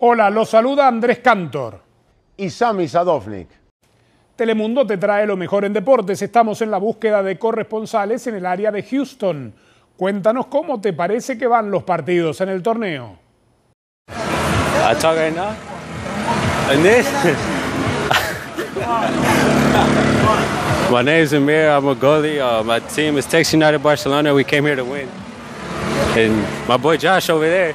Hola, los saluda Andrés Cantor. Y Sami Sadovnik. Telemundo te trae lo mejor en deportes. Estamos en la búsqueda de corresponsales en el área de Houston. Cuéntanos cómo te parece que van los partidos en el torneo. My name is Amir. I'm a goalie. my team is Texas United Barcelona. We came here to win. And my boy Josh over there.